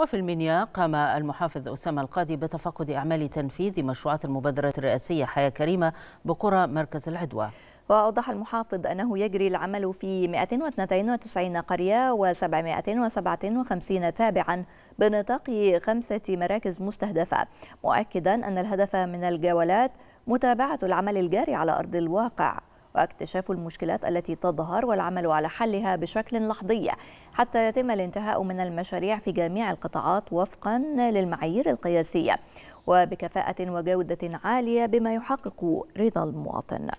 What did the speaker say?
وفي المنيا قام المحافظ أسامة القاضي بتفقد أعمال تنفيذ مشروعات المبادرة الرئاسية حياة كريمة بقرى مركز العدوى وأوضح المحافظ أنه يجري العمل في 192 قرية و757 تابعا بنطاق خمسة مراكز مستهدفة مؤكدا أن الهدف من الجولات متابعة العمل الجاري على أرض الواقع واكتشاف المشكلات التي تظهر والعمل على حلها بشكل لحظي حتى يتم الانتهاء من المشاريع في جميع القطاعات وفقا للمعايير القياسيه وبكفاءه وجوده عاليه بما يحقق رضا المواطن